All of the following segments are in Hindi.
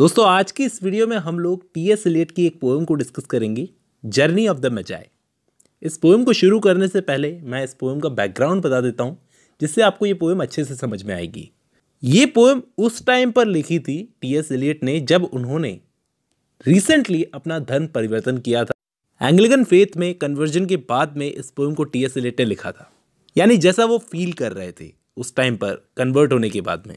दोस्तों आज की इस वीडियो में हम लोग टी एस एलियट की एक पोएम को डिस्कस करेंगे जर्नी ऑफ द मजाय इस पोएम को शुरू करने से पहले मैं इस पोएम का बैकग्राउंड बता देता हूँ जिससे आपको ये पोएम अच्छे से समझ में आएगी ये पोएम उस टाइम पर लिखी थी टी एस एलियट ने जब उन्होंने रिसेंटली अपना धर्म परिवर्तन किया था एंग्लिकन फेथ में कन्वर्जन के बाद में इस पोएम को टी एस एलियट ने लिखा था यानी जैसा वो फील कर रहे थे उस टाइम पर कन्वर्ट होने के बाद में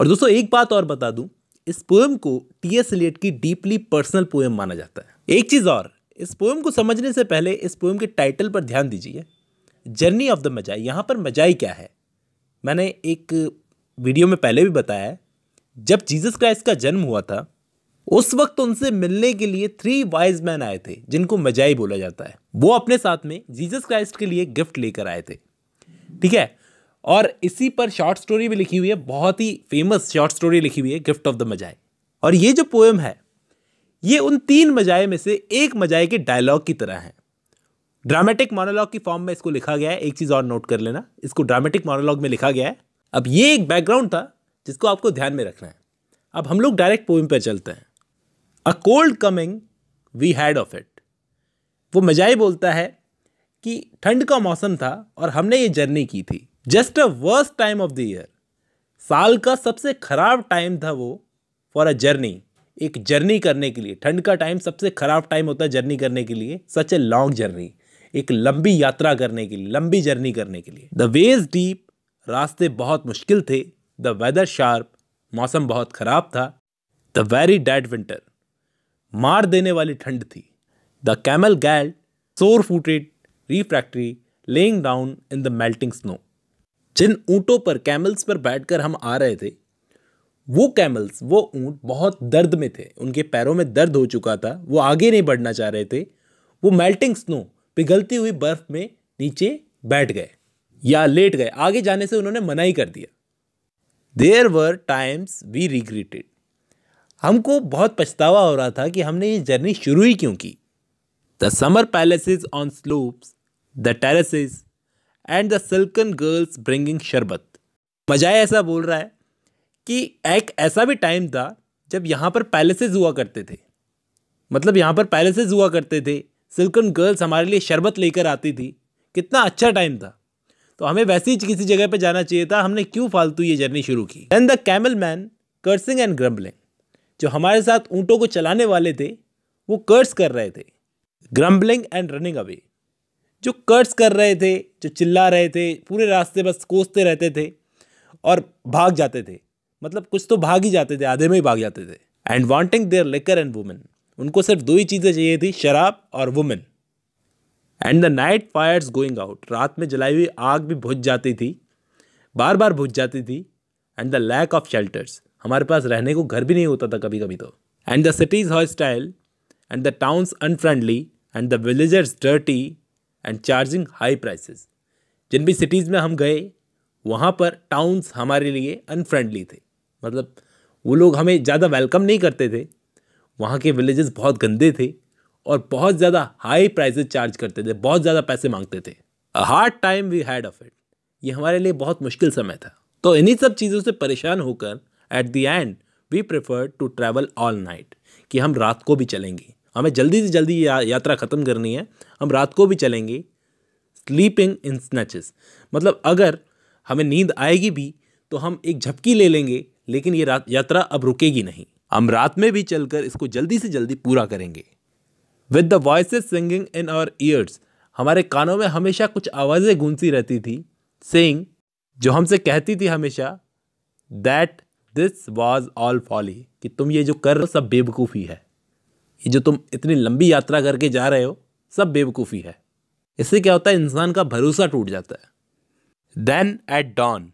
और दोस्तों एक बात और बता दूं इस पोएम को टी एस एलियट की डीपली पर्सनल पोएम माना जाता है एक चीज़ और इस पोएम को समझने से पहले इस पोएम के टाइटल पर ध्यान दीजिए जर्नी ऑफ द मजाई यहाँ पर मजाई क्या है मैंने एक वीडियो में पहले भी बताया है जब जीसस क्राइस्ट का जन्म हुआ था उस वक्त उनसे मिलने के लिए थ्री वाइज मैन आए थे जिनको मजाई बोला जाता है वो अपने साथ में जीसस क्राइस्ट के लिए गिफ्ट लेकर आए थे ठीक है और इसी पर शॉर्ट स्टोरी भी लिखी हुई है बहुत ही फेमस शॉर्ट स्टोरी लिखी हुई है गिफ्ट ऑफ द मजाए और ये जो पोएम है ये उन तीन मजाए में से एक मजाए के डायलॉग की तरह है ड्रामेटिक मोनोलॉग की फॉर्म में इसको लिखा गया है एक चीज़ और नोट कर लेना इसको ड्रामेटिक मोनोलॉग में लिखा गया है अब ये एक बैकग्राउंड था जिसको आपको ध्यान में रखना है अब हम लोग डायरेक्ट पोइम पर चलते हैं a cold coming we had of it वो मजाए बोलता है कि ठंड का मौसम था और हमने ये जर्नी की थी just a worst time of the year साल का सबसे खराब टाइम था वो फॉर अ जर्नी एक जर्नी करने के लिए ठंड का टाइम सबसे खराब टाइम होता है जर्नी करने के लिए सच ए लॉन्ग जर्नी एक लंबी यात्रा करने के लिए लंबी जर्नी करने के लिए द वेज डीप रास्ते बहुत मुश्किल थे द वेदर शार्प मौसम बहुत ख़राब था द वेरी डेड विंटर मार देने वाली ठंड थी the camel galled sore footed refractory lying down in the melting snow जिन ऊँटों पर कैमल्स पर बैठकर हम आ रहे थे वो कैमल्स वो ऊँट बहुत दर्द में थे उनके पैरों में दर्द हो चुका था वो आगे नहीं बढ़ना चाह रहे थे वो मेल्टिंग स्नो पिघलती हुई बर्फ़ में नीचे बैठ गए या लेट गए आगे जाने से उन्होंने मना ही कर दिया there were times we regretted हमको बहुत पछतावा हो रहा था कि हमने ये जर्नी शुरू ही क्यों की the summer palaces on slopes the terraces and the silken girls bringing sherbet Magi ऐसा बोल रहा है कि एक ऐसा भी टाइम था जब यहाँ पर पैलेसेज हुआ करते थे मतलब यहाँ पर पैलेसेज हुआ करते थे सिल्कन गर्ल्स हमारे लिए शरबत लेकर आती थी कितना अच्छा टाइम था तो हमें वैसे ही किसी जगह पर जाना चाहिए था हमने क्यों फालतू ये जर्नी शुरू की then the camel men cursing and grumbling जो हमारे साथ ऊँटों को चलाने वाले थे वो कर्स कर रहे थे ग्रम्बलिंग एंड रनिंग अवे जो कर्ज कर रहे थे जो चिल्ला रहे थे पूरे रास्ते बस कोसते रहते थे और भाग जाते थे मतलब कुछ तो भाग ही जाते थे आधे में ही भाग जाते थे and wanting their liquor and women उनको सिर्फ दो ही चीज़ें चाहिए थी शराब और women and the night fires going out रात में जलाई हुई आग भी भुज जाती थी बार बार भुज जाती थी and the lack of shelters हमारे पास रहने को घर भी नहीं होता था कभी कभी तो and the cities hostile and the towns unfriendly and the villagers dirty and charging high prices जिन भी सिटीज़ में हम गए वहाँ पर टाउन्स हमारे लिए अनफ्रेंडली थे मतलब वो लोग हमें ज़्यादा वेलकम नहीं करते थे वहाँ के विलेजेस बहुत गंदे थे और बहुत ज़्यादा हाई प्राइजेज चार्ज करते थे बहुत ज़्यादा पैसे मांगते थे a hard time we had of it ये हमारे लिए बहुत मुश्किल समय था तो इन्हीं सब चीज़ों से परेशान होकर at the end we prefer to travel all night कि हम रात को भी चलेंगे हमें जल्दी से जल्दी या, यात्रा ख़त्म करनी है हम रात को भी चलेंगे स्लीपिंग इन स्नैचेस मतलब अगर हमें नींद आएगी भी तो हम एक झपकी ले लेंगे लेकिन ये रात यात्रा अब रुकेगी नहीं हम रात में भी चलकर इसको जल्दी से जल्दी पूरा करेंगे with the voice singing in our ears हमारे कानों में हमेशा कुछ आवाज़ें गूंजती रहती थी सेंग जो हमसे कहती थी हमेशा that this was all folly कि तुम ये जो कर सब बेवकूफ़ी है ये जो तुम इतनी लंबी यात्रा करके जा रहे हो सब बेवकूफ़ी है इससे क्या होता है इंसान का भरोसा टूट जाता है देन एट डॉन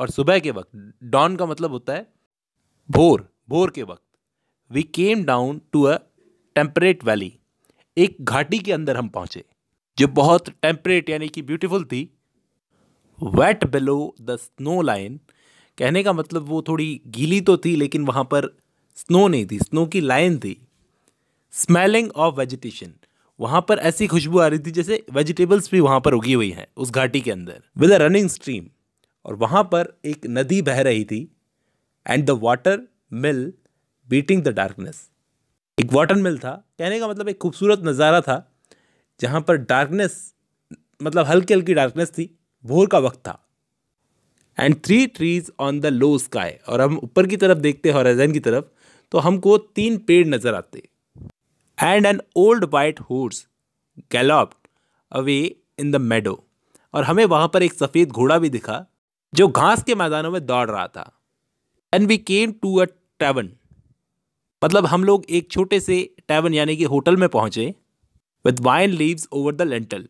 और सुबह के वक्त डॉन का मतलब होता है भोर भोर के वक्त we came down to a temperate valley एक घाटी के अंदर हम पहुंचे जो बहुत टेम्परेट यानी कि ब्यूटीफुल थी wet below the snow line कहने का मतलब वो थोड़ी गीली तो थी लेकिन वहाँ पर स्नो नहीं थी स्नो की लाइन थी स्मेलिंग ऑफ वेजिटेशन वहां पर ऐसी खुशबू आ रही थी जैसे वेजिटेबल्स भी वहां पर उगी हुई हैं उस घाटी के अंदर विद अ रनिंग स्ट्रीम और वहां पर एक नदी बह रही थी and the water mill beating the darkness एक वाटर मिल था कहने का मतलब एक खूबसूरत नज़ारा था जहाँ पर डार्कनेस मतलब हल्की हल्की डार्कनेस थी भोर का वक्त था and three trees on the low sky और हम ऊपर की तरफ देखते हैं हॉराइजन की तरफ तो हमको तीन पेड़ नज़र आते and an old white horse galloped away in the meadow और हमें वहां पर एक सफ़ेद घोड़ा भी दिखा जो घास के मैदानों में दौड़ रहा था and we came to a tavern मतलब हम लोग एक छोटे से टैवन यानी कि होटल में पहुंचे with vine leaves over the lintel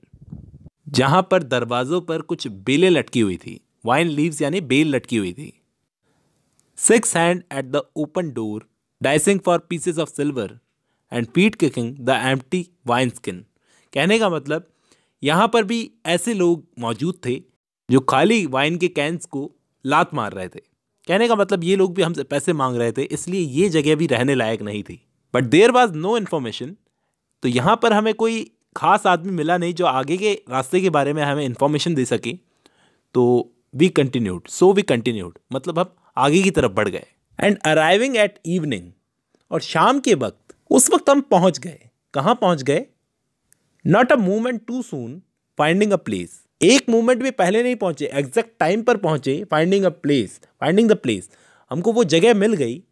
जहां पर दरवाज़ों पर कुछ बेलें लटकी हुई थी वाइन लीव्स यानी बेल लटकी हुई थी six hand at the open door dicing for pieces of silver and feet kicking the empty wine skin कहने का मतलब यहाँ पर भी ऐसे लोग मौजूद थे जो खाली वाइन के कैंस को लात मार रहे थे कहने का मतलब ये लोग भी हमसे पैसे मांग रहे थे इसलिए ये जगह भी रहने लायक नहीं थी but there was no information तो यहाँ पर हमें कोई खास आदमी मिला नहीं जो आगे के रास्ते के बारे में हमें इन्फॉर्मेशन दे सके तो we continued so we continued मतलब हम आगे की तरफ बढ़ गए एंड अराइविंग एट इवनिंग और शाम के वक्त उस वक्त हम पहुंच गए कहाँ पहुंच गए not a movement too soon finding a place एक मूवमेंट भी पहले नहीं पहुंचे एग्जैक्ट टाइम पर पहुंचे finding a place finding the place हमको वो जगह मिल गई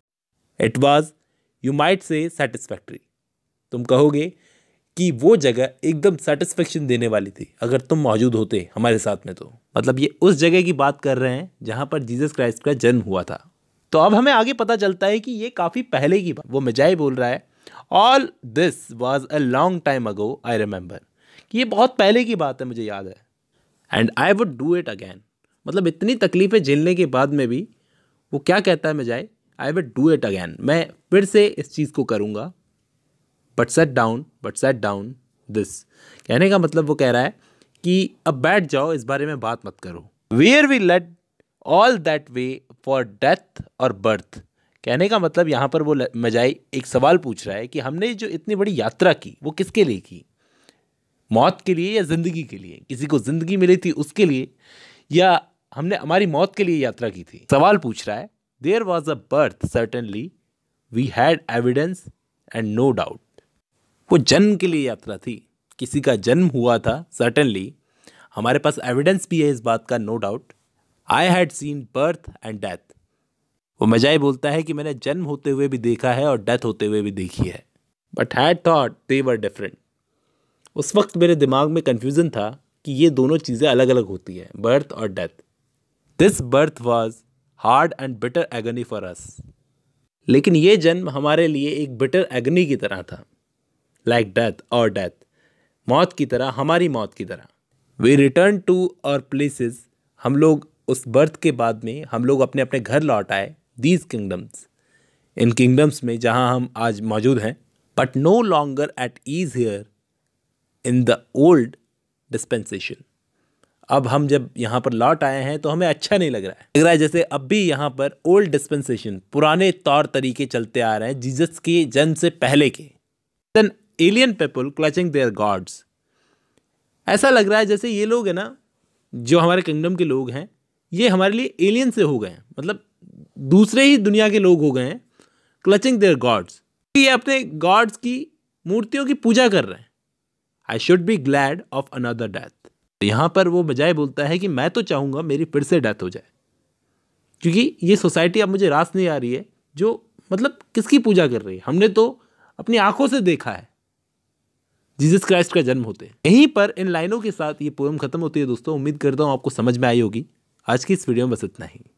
it was you might say satisfactory तुम कहोगे कि वो जगह एकदम सेटिस्फेक्शन देने वाली थी अगर तुम मौजूद होते हमारे साथ में तो मतलब ये उस जगह की बात कर रहे हैं जहाँ पर जीसस क्राइस्ट का जन्म हुआ था तो अब हमें आगे पता चलता है कि ये काफ़ी पहले की बात वो मिजाई बोल रहा है all this was a long time ago I remember कि ये बहुत पहले की बात है मुझे याद है and I would do it again मतलब इतनी तकलीफ़ें झेलने के बाद में भी वो क्या कहता है मैं जाए I would do it again मैं फिर से इस चीज़ को करूँगा but set down but set down this कहने का मतलब वो कह रहा है कि अब बैठ जाओ इस बारे में बात मत करो where we let all that way for death और बर्थ कहने का मतलब यहाँ पर वो मजाई एक सवाल पूछ रहा है कि हमने जो इतनी बड़ी यात्रा की वो किसके लिए की मौत के लिए या ज़िंदगी के लिए किसी को ज़िंदगी मिली थी उसके लिए या हमने हमारी मौत के लिए यात्रा की थी सवाल पूछ रहा है there was a birth certainly we had evidence and no doubt वो जन्म के लिए यात्रा थी किसी का जन्म हुआ था सर्टनली हमारे पास एविडेंस भी है इस बात का no doubt I had seen birth and death वो मजाई बोलता है कि मैंने जन्म होते हुए भी देखा है और डेथ होते हुए भी देखी है but had thought they were different उस वक्त मेरे दिमाग में कन्फ्यूज़न था कि ये दोनों चीज़ें अलग अलग होती हैं बर्थ और death this birth was hard and bitter agony for us लेकिन ये जन्म हमारे लिए एक बिटर एग्नी की तरह था लाइक डेथ और डेथ मौत की तरह हमारी मौत की तरह we return to our places हम लोग उस बर्थ के बाद में हम लोग अपने अपने घर लौट आए दीज किंगडम्स इन किंगडम्स में जहाँ हम आज मौजूद हैं but no longer at ease here in the old dispensation अब हम जब यहाँ पर लौट आए हैं तो हमें अच्छा नहीं लग रहा है लग रहा है जैसे अब भी यहाँ पर ओल्ड डिस्पेंसेशन पुराने तौर तरीके चलते आ रहे हैं जीजस के जन्म से पहले के then alien people clutching their gods ऐसा लग रहा है जैसे ये लोग हैं ना जो हमारे किंगडम के लोग हैं ये हमारे लिए एलियन से हो गए हैं मतलब दूसरे ही दुनिया के लोग हो गए हैं क्लचिंग देयर गॉड्स ये अपने गॉड्स की मूर्तियों की पूजा कर रहे हैं I should be glad of another death यहां पर वो बजाय बोलता है कि मैं तो चाहूंगा मेरी फिर से डेथ हो जाए क्योंकि ये सोसाइटी अब मुझे रास नहीं आ रही है जो मतलब किसकी पूजा कर रही है हमने तो अपनी आंखों से देखा है जीसस क्राइस्ट का जन्म होते यहीं पर इन लाइनों के साथ ये पोएम खत्म होती है दोस्तों उम्मीद करता हूँ आपको समझ में आई होगी आज की इस वीडियो में बस इतना ही